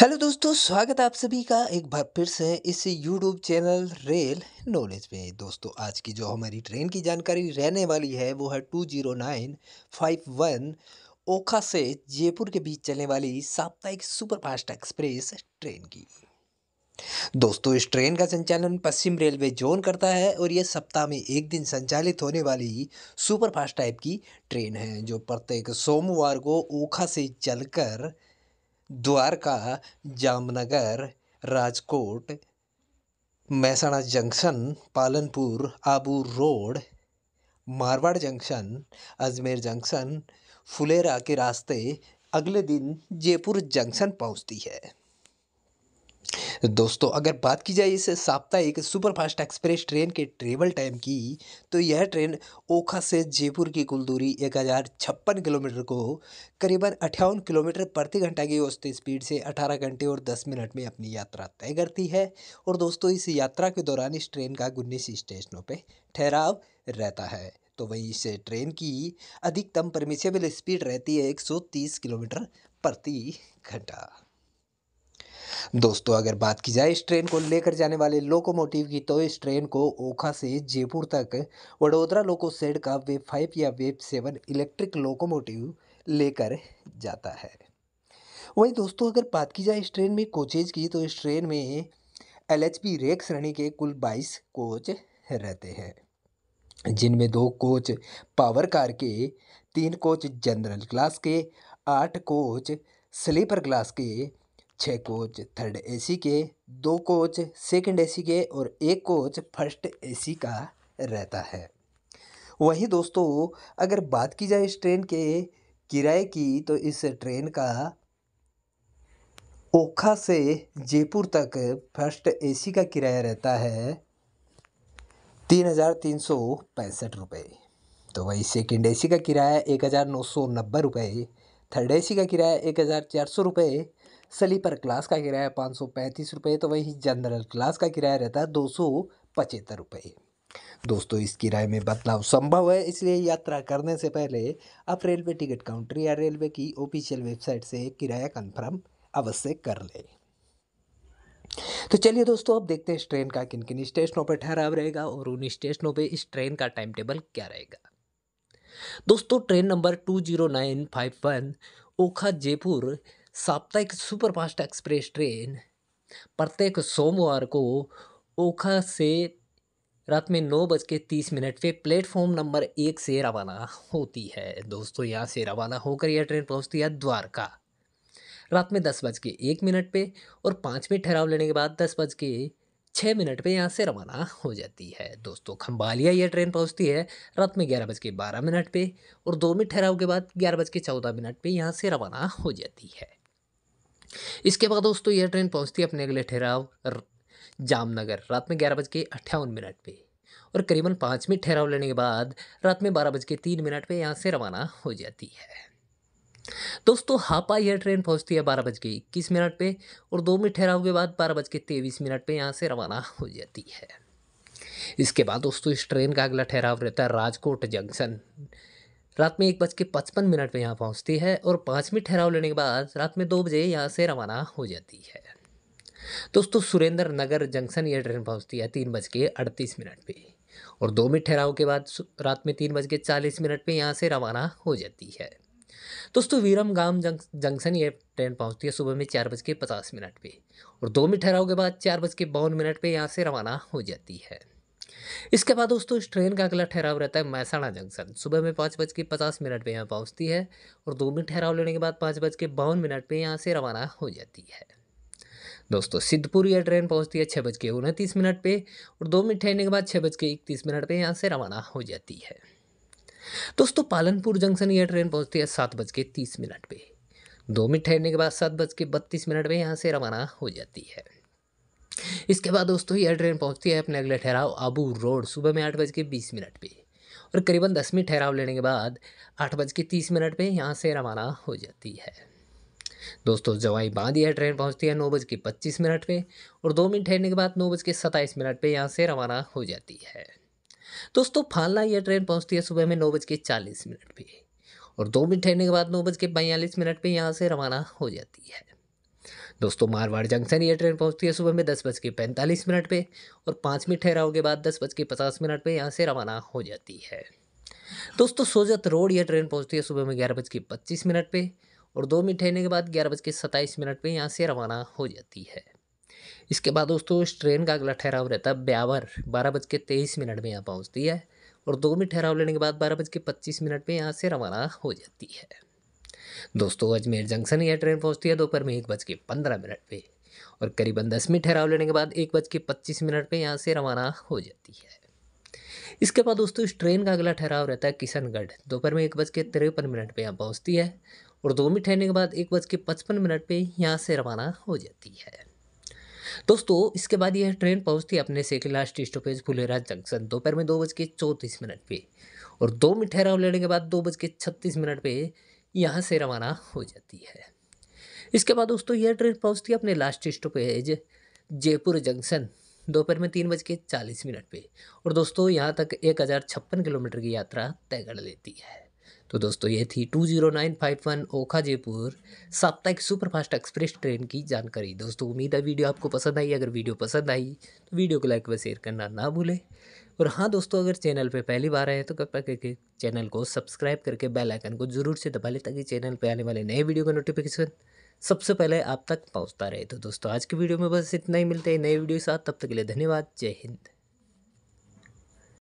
hello दोस्तों स्वागत है आप सभी का एक बार फिर से इस यूट्यूब चैनल रेल नॉलेज में दोस्तों आज की जो हमारी ट्रेन की जानकारी रहने वाली है वो है two zero nine five one Okha से जयपुर के बीच चलने वाली साप्ताहिक सुपरफास्ट एक्सप्रेस ट्रेन की दोस्तों इस ट्रेन का संचालन पश्चिम रेलवे जोन करता है और यह सप्ताह में एक दिन संचालित होने वाली सुपरफास्ट टाइप की ट्रेन है जो प्रत्येक सोमवार को ओखा से चलकर Dwarka Jamnagar Rajkot Mehsana junction Palanpur Abu Road Marwar junction Ajmer junction Phulera के रास्ते अगले दिन जयपुर जंक्शन पहुंचती है दोस्तों अगर बात की जाए इस साप्ताहिक सुपरफास्ट एक्सप्रेस ट्रेन के ट्रेवल टाइम की तो यह ट्रेन ओखा से जयपुर की कुल दूरी एक हज़ार छप्पन किलोमीटर को करीबन अट्ठावन किलोमीटर प्रति घंटा की औसत स्पीड से अठारह घंटे और दस मिनट में अपनी यात्रा तय करती है और दोस्तों इस यात्रा के दौरान इस ट्रेन का गुन्नीस स्टेशनों पर ठहराव रहता है तो वहीं इस ट्रेन की अधिकतम परमिशेबल स्पीड रहती है 130 किलोमीटर प्रति घंटा दोस्तों अगर बात की जाए इस ट्रेन को लेकर जाने वाले लोकोमोटिव की तो इस ट्रेन को ओखा से जयपुर तक वडोदरा लोको सेड का वेब फाइव या वेब सेवन इलेक्ट्रिक लोकोमोटिव लेकर जाता है वहीं दोस्तों अगर बात की जाए इस ट्रेन में कोचेज की तो इस ट्रेन में एल एच पी रेक श्रेणी के कुल बाईस कोच रहते हैं जिनमें दो कोच पावर कार के तीन कोच जनरल क्लास के आठ कोच स्लीपर क्लास के छः कोच थर्ड एसी के दो कोच सेकंड एसी के और एक कोच फर्स्ट एसी का रहता है वहीं दोस्तों अगर बात की जाए इस ट्रेन के किराए की तो इस ट्रेन का ओखा से जयपुर तक फर्स्ट एसी का किराया रहता है तीन हज़ार तीन सौ पैंसठ रुपये तो वही सेकेंड एसी का किराया एक हज़ार नौ सौ नब्बे रुपये थर्ड एसी का किराया एक हज़ार चार सौ रुपये स्लीपर क्लास का किराया पाँच सौ पैंतीस रुपये तो वहीं जनरल क्लास का किराया रहता है दो सौ पचहत्तर रुपये दोस्तों इस किराए में बदलाव संभव है इसलिए यात्रा करने से पहले आप रेलवे टिकट काउंटर या रेलवे की ऑफिशियल वेबसाइट से किराया कन्फर्म अवश्य कर लें तो चलिए दोस्तों अब देखते हैं इस ट्रेन का किन किन स्टेशनों पर ठहराव रहेगा और उन स्टेशनों पर इस ट्रेन का टाइम टेबल क्या रहेगा दोस्तों train number two zero nine five one Okha Jaipur साप्ताहिक सुपरफास्ट एक्सप्रेस ट्रेन प्रत्येक सोमवार को ओखा से रात में नौ बज के तीस मिनट पे प्लेटफॉर्म नंबर एक से रवाना होती है दोस्तों यहाँ से रवाना होकर यह ट्रेन पहुँचती है द्वारका रात में दस बज के एक मिनट पे और पाँच ठहराव लेने के बाद दस बज के छः मिनट पे यहाँ से रवाना हो जाती है दोस्तों खम्बालिया यह ट्रेन पहुँचती है रात में ग्यारह बज के बारह मिनट पर और दो ठहराव के बाद ग्यारह बज के चौदह मिनट पर यहाँ से रवाना हो जाती है इसके बाद दोस्तों यह ट्रेन पहुंचती है अपने अगले ठहराव जामनगर रात में ग्यारह बज के अट्ठावन मिनट पे और करीबन पाँच मिनट ठहराव लेने के बाद रात में बारह बज के तीन मिनट पे यहाँ से रवाना हो जाती है दोस्तों हापा यह ट्रेन पहुंचती है बारह बज के इक्कीस मिनट पे और दो मिनट ठहराव के बाद बारह बज के तेईस मिनट पे यहाँ से रवाना हो जाती है इसके बाद दोस्तों इस ट्रेन का अगला ठहराव रहता है राजकोट जंक्शन रात में एक बज के पचपन मिनट में यहाँ पहुँचती है और पाँच मिनट ठहराव लेने के बाद रात में दो बजे यहाँ से रवाना हो जाती है दोस्तों सुरेंद्र नगर जंक्शन ये ट्रेन पहुँचती है तीन बज के अड़तीस मिनट पर और दो मिनट ठहराव के बाद रात में तीन बज के चालीस मिनट पर यहाँ से रवाना हो जाती है दोस्तों गाम जंक जंक्शन ये ट्रेन पहुँचती है सुबह में चार बज के पचास मिनट पर और दो मिनट ठहराव के बाद चार बज के बावन मिनट पर यहाँ से रवाना हो जाती है इसके बाद दोस्तों इस ट्रेन का अगला ठहराव रहता है मैसाणा जंक्शन सुबह में पाँच बज के पचास मिनट पर यहाँ पहुँचती है और दो मिनट ठहराव लेने के बाद पाँच बज के बावन मिनट पर यहाँ से रवाना हो जाती है दोस्तों सिद्धपुर यह ट्रेन पहुँचती है छः बज के उनतीस मिनट पर और दो मिनट ठहरने के बाद छः बज के इकतीस मिनट पर यहाँ से रवाना हो जाती है दोस्तों पालनपुर जंक्शन यह ट्रेन पहुँचती है सात बज के तीस मिनट पर दो मिनट ठहरने के बाद सात बज के बत्तीस मिनट पर यहाँ से रवाना हो जाती है इसके बाद दोस्तों यह ट्रेन पहुंचती है अपने अगले ठहराव आबू रोड सुबह में आठ बज के बीस मिनट पे और करीबन दस मिनट ठहराव लेने के बाद आठ बज के तीस मिनट पे यहाँ से रवाना हो जाती है दोस्तों जवाई बांध यह ट्रेन पहुँचती है नौ बज के पच्चीस मिनट पे और दो मिनट ठहरने के बाद नौ बज के सत्ताईस मिनट पे यहाँ से रवाना हो जाती है दोस्तों फालना यह ट्रेन पहुँचती है सुबह में नौ बज के चालीस मिनट पे और दो मिनट ठहरने के बाद नौ बज के बयालीस मिनट पे यहाँ से रवाना हो जाती है दोस्तों मारवाड़ जंक्शन ये ट्रेन पहुंचती है सुबह में दस बज के पैंतालीस मिनट पर और पाँच मिनट ठहराव के बाद दस बज के पचास मिनट पर यहाँ से रवाना हो जाती है दोस्तों सोजत रोड यह ट्रेन पहुंचती है सुबह में ग्यारह बज के पच्चीस मिनट पर और दो मिनट ठहरने के बाद ग्यारह बज के सत्ताईस मिनट पर यहाँ से रवाना हो जाती है इसके बाद दोस्तों इस ट्रेन का अगला ठहराव रहता है ब्यावर बारह बज के तेईस मिनट में यहाँ पहुँचती है और दो मिनट ठहराव लेने के बाद बारह बज के पच्चीस मिनट में यहाँ से रवाना हो जाती है दोस्तों अजमेर जंक्शन यह ट्रेन पहुंचती है दोपहर में एक बज के पंद्रह मिनट पे और करीबन दस मिनट ठहराव लेने के बाद एक बज के पच्चीस मिनट पे यहाँ से रवाना हो जाती है इसके बाद दोस्तों इस ट्रेन का अगला ठहराव रहता है किशनगढ़ दोपहर में एक बज के तिरपन मिनट पर यहाँ पहुँचती है और दो मिनट ठहरने के बाद एक बज के पचपन मिनट पर यहाँ से रवाना हो जाती है दोस्तों इसके बाद यह ट्रेन पहुंचती है अपने second last stoppage Phulera junction दोपहर में दो बज के चौंतीस मिनट पर और दो मिनट ठहराव लेने के बाद दो बज के छत्तीस मिनट पर यहाँ से रवाना हो जाती है इसके बाद दोस्तों यह ट्रेन पहुँचती है अपने लास्ट स्टॉपेज जयपुर जंक्शन दोपहर में तीन बज के चालीस मिनट पे और दोस्तों यहाँ तक एक हज़ार छप्पन किलोमीटर की यात्रा तय कर लेती है तो दोस्तों ये थी two zero nine five one Okha Jaipur साप्ताहिक सुपरफास्ट एक्सप्रेस ट्रेन की जानकारी दोस्तों उम्मीद है वीडियो आपको पसंद आई अगर वीडियो पसंद आई तो वीडियो को लाइक व शेयर करना ना भूलें और हाँ दोस्तों अगर चैनल पे पहली बार आए हैं तो कृपया करके चैनल को सब्सक्राइब करके बेल आइकन को ज़रूर से दबा लें ताकि चैनल पे आने वाले नए वीडियो का नोटिफिकेशन सबसे पहले आप तक पहुँचता रहे तो दोस्तों आज की वीडियो में बस इतना ही मिलते हैं नए वीडियो के साथ तब तक के लिए धन्यवाद जय हिंद